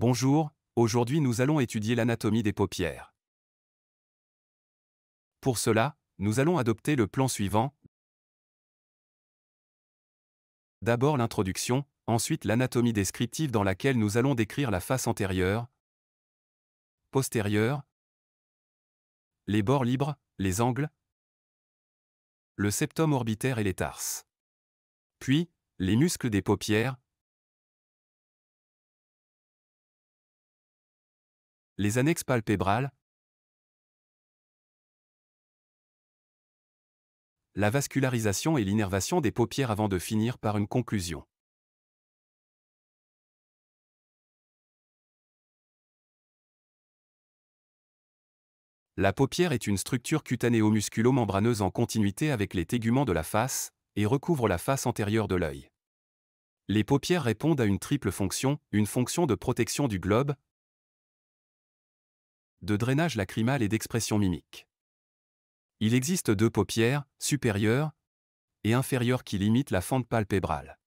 Bonjour, aujourd'hui nous allons étudier l'anatomie des paupières. Pour cela, nous allons adopter le plan suivant. D'abord l'introduction, ensuite l'anatomie descriptive dans laquelle nous allons décrire la face antérieure, postérieure, les bords libres, les angles, le septum orbitaire et les tarses. Puis, les muscles des paupières, Les annexes palpébrales. La vascularisation et l'innervation des paupières avant de finir par une conclusion. La paupière est une structure cutanéo-musculo-membraneuse en continuité avec les téguments de la face et recouvre la face antérieure de l'œil. Les paupières répondent à une triple fonction, une fonction de protection du globe, de drainage lacrymal et d'expression mimique. Il existe deux paupières, supérieure et inférieure, qui limitent la fente palpébrale.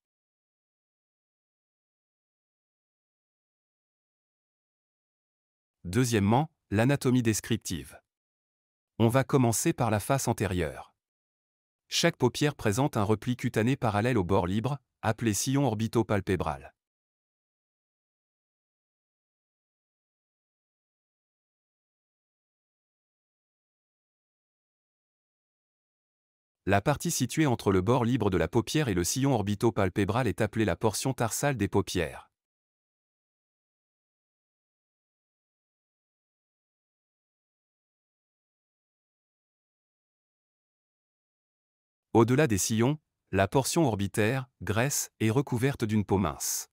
Deuxièmement, l'anatomie descriptive. On va commencer par la face antérieure. Chaque paupière présente un repli cutané parallèle au bord libre, appelé sillon orbitopalpébral. La partie située entre le bord libre de la paupière et le sillon orbito-palpébral est appelée la portion tarsale des paupières. Au-delà des sillons, la portion orbitaire, graisse, est recouverte d'une peau mince.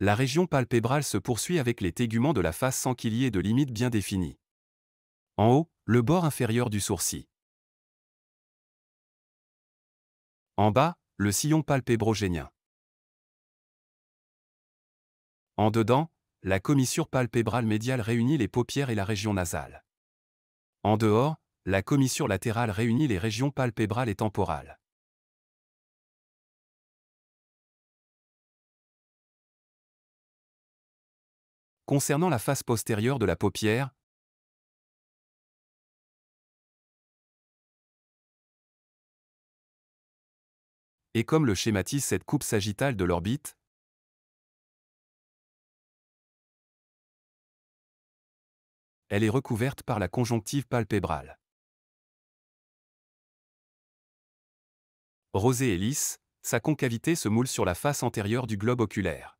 la région palpébrale se poursuit avec les téguments de la face sans qu'il y ait de limites bien définies. En haut, le bord inférieur du sourcil. En bas, le sillon palpébrogénien. En dedans, la commissure palpébrale médiale réunit les paupières et la région nasale. En dehors, la commissure latérale réunit les régions palpébrales et temporales. Concernant la face postérieure de la paupière, et comme le schématise cette coupe sagittale de l'orbite, elle est recouverte par la conjonctive palpébrale. Rosée et lisse, sa concavité se moule sur la face antérieure du globe oculaire.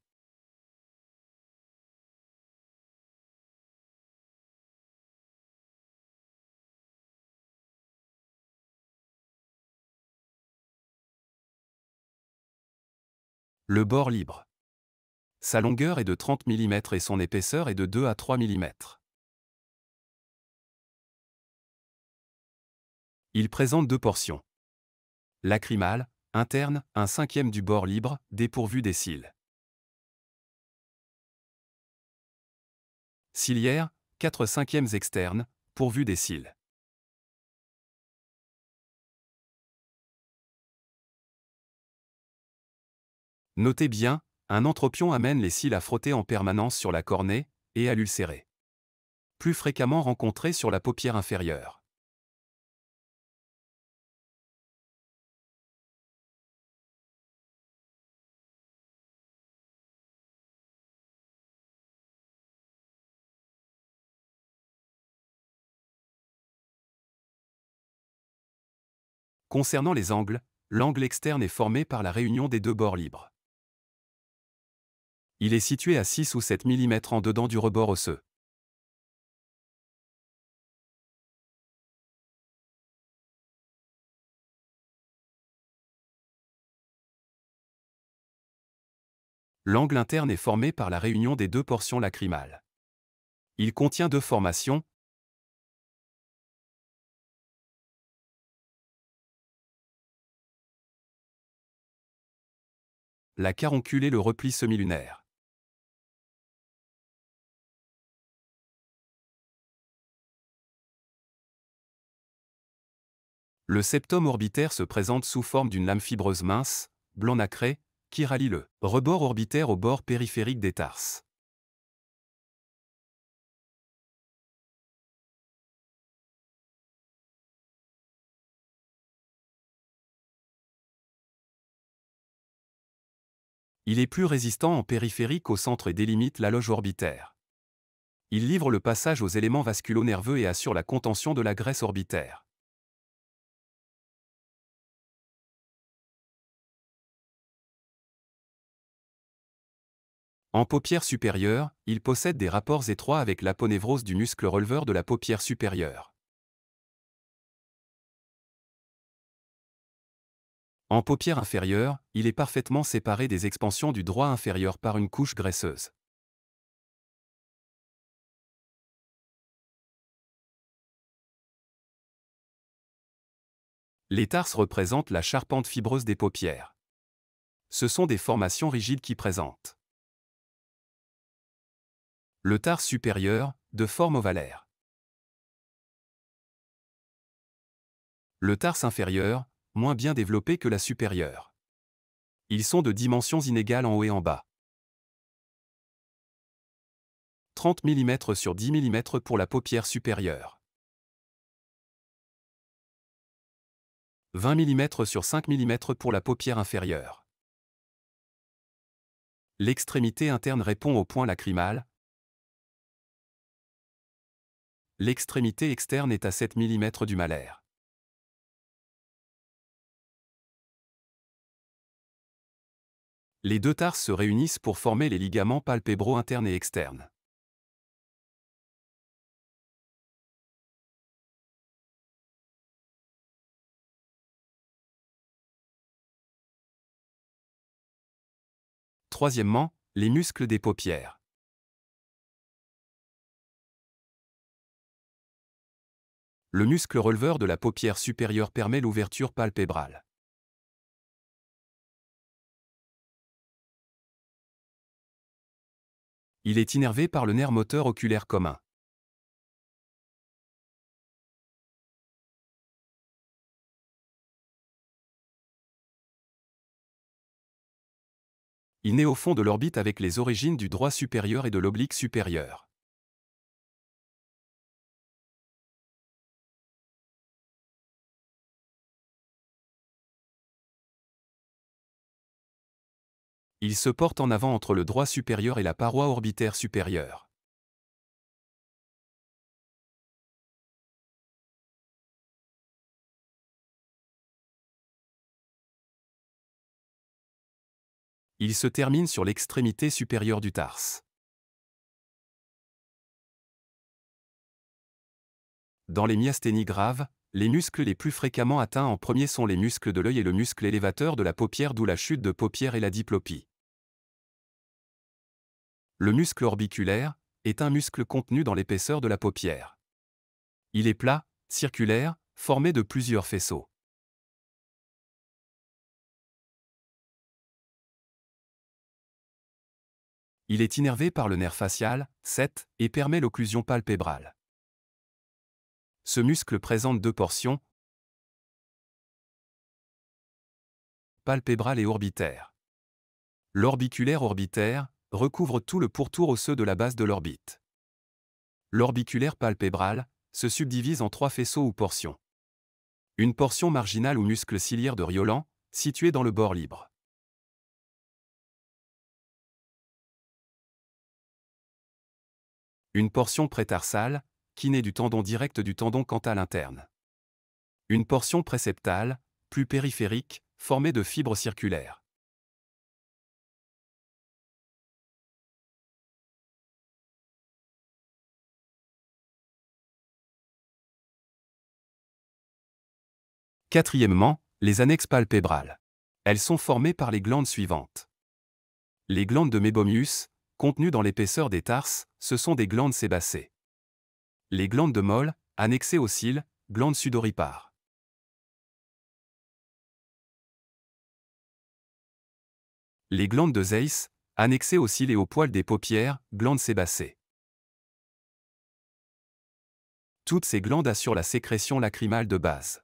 Le bord libre. Sa longueur est de 30 mm et son épaisseur est de 2 à 3 mm. Il présente deux portions. Lacrymale, interne, un cinquième du bord libre, dépourvu des cils. Ciliaire, 4 cinquièmes externes, pourvu des cils. Notez bien, un entropion amène les cils à frotter en permanence sur la cornée et à l'ulcérer. Plus fréquemment rencontré sur la paupière inférieure. Concernant les angles, l'angle externe est formé par la réunion des deux bords libres il est situé à 6 ou 7 mm en dedans du rebord osseux. L'angle interne est formé par la réunion des deux portions lacrymales. Il contient deux formations, la caroncule et le repli semilunaire. Le septum orbitaire se présente sous forme d'une lame fibreuse mince, blanc nacré, qui rallie le rebord orbitaire au bord périphérique des tarses. Il est plus résistant en périphérique au centre et délimite la loge orbitaire. Il livre le passage aux éléments vasculonerveux et assure la contention de la graisse orbitaire. En paupière supérieure, il possède des rapports étroits avec l'aponévrose du muscle releveur de la paupière supérieure. En paupière inférieure, il est parfaitement séparé des expansions du droit inférieur par une couche graisseuse. Les tarses représentent la charpente fibreuse des paupières. Ce sont des formations rigides qui présentent le tars supérieur, de forme ovalaire. Le tars inférieur, moins bien développé que la supérieure. Ils sont de dimensions inégales en haut et en bas. 30 mm sur 10 mm pour la paupière supérieure. 20 mm sur 5 mm pour la paupière inférieure. L'extrémité interne répond au point lacrymal, L'extrémité externe est à 7 mm du malaire. Les deux tarses se réunissent pour former les ligaments palpébraux internes et externes. Troisièmement, les muscles des paupières. le muscle releveur de la paupière supérieure permet l'ouverture palpébrale. Il est innervé par le nerf moteur oculaire commun. Il naît au fond de l'orbite avec les origines du droit supérieur et de l'oblique supérieur. il se porte en avant entre le droit supérieur et la paroi orbitaire supérieure. Il se termine sur l'extrémité supérieure du tarse. Dans les myasthénies graves, les muscles les plus fréquemment atteints en premier sont les muscles de l'œil et le muscle élévateur de la paupière d'où la chute de paupière et la diplopie le muscle orbiculaire, est un muscle contenu dans l'épaisseur de la paupière. Il est plat, circulaire, formé de plusieurs faisceaux. Il est innervé par le nerf facial, 7, et permet l'occlusion palpébrale. Ce muscle présente deux portions, palpébrale et orbitaire. L'orbiculaire orbitaire recouvre tout le pourtour osseux de la base de l'orbite. L'orbiculaire palpébral se subdivise en trois faisceaux ou portions. Une portion marginale ou muscle ciliaire de Riolan, située dans le bord libre. Une portion prétarsale, qui naît du tendon direct du tendon cantal interne. Une portion préceptale, plus périphérique, formée de fibres circulaires. Quatrièmement, les annexes palpébrales. Elles sont formées par les glandes suivantes. Les glandes de mébomius, contenues dans l'épaisseur des tarses, ce sont des glandes sébacées. Les glandes de Moll, annexées aux cils, glandes sudoripares. Les glandes de Zeiss, annexées aux cils et aux poils des paupières, glandes sébacées. Toutes ces glandes assurent la sécrétion lacrymale de base.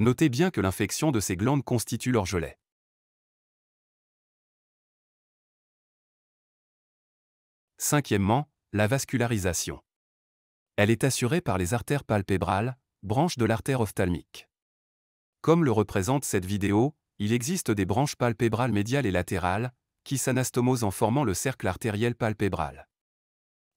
Notez bien que l'infection de ces glandes constitue leur gelée. Cinquièmement, la vascularisation. Elle est assurée par les artères palpébrales, branches de l'artère ophtalmique. Comme le représente cette vidéo, il existe des branches palpébrales médiales et latérales, qui s'anastomosent en formant le cercle artériel palpébral.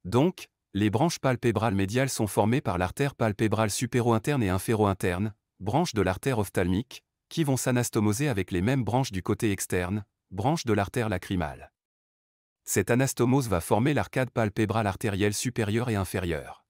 Donc, les branches palpébrales médiales sont formées par l'artère palpébrale interne et inféro-interne branches de l'artère ophtalmique, qui vont s'anastomoser avec les mêmes branches du côté externe, branches de l'artère lacrymale. Cette anastomose va former l'arcade palpébrale artérielle supérieure et inférieure.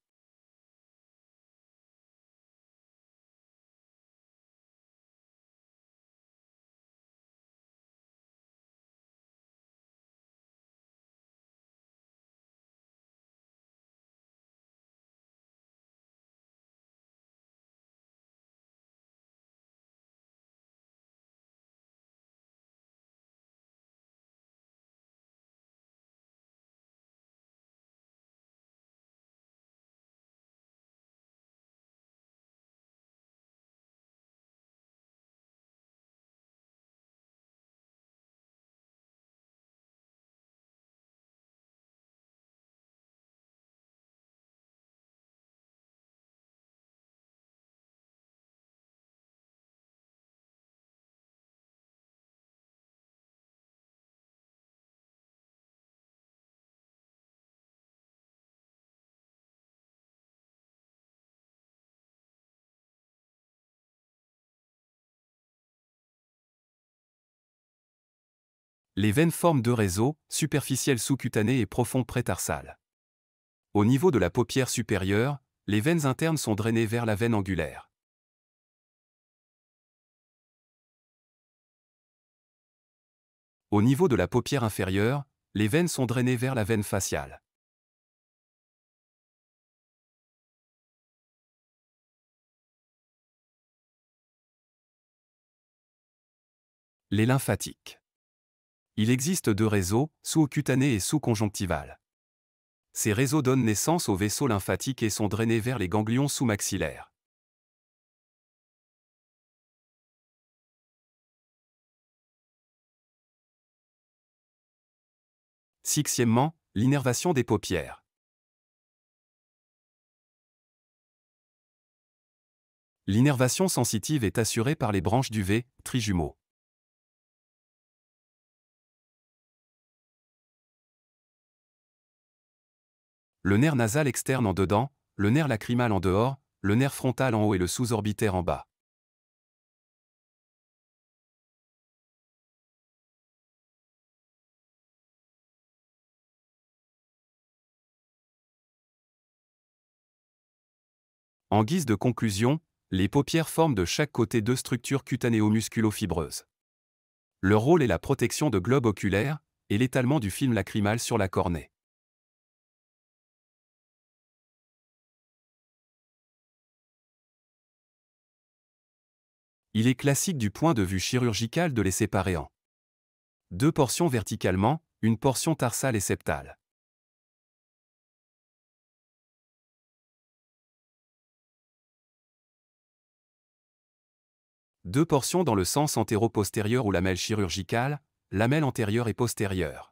Les veines forment deux réseaux, superficiels sous-cutanées et profond prétarsales. Au niveau de la paupière supérieure, les veines internes sont drainées vers la veine angulaire. Au niveau de la paupière inférieure, les veines sont drainées vers la veine faciale. Les lymphatiques. Il existe deux réseaux, sous-cutané et sous-conjonctival. Ces réseaux donnent naissance aux vaisseaux lymphatiques et sont drainés vers les ganglions sous-maxillaires. Sixièmement, l'innervation des paupières. L'innervation sensitive est assurée par les branches du V, trijumeaux. le nerf nasal externe en dedans, le nerf lacrymal en dehors, le nerf frontal en haut et le sous-orbitaire en bas. En guise de conclusion, les paupières forment de chaque côté deux structures cutanéo-musculo-fibreuses. Leur rôle est la protection de globes oculaires et l'étalement du film lacrymal sur la cornée. il est classique du point de vue chirurgical de les séparer en deux portions verticalement, une portion tarsale et septale. Deux portions dans le sens antéro-postérieur ou lamelle chirurgicale, lamelle antérieure et postérieure.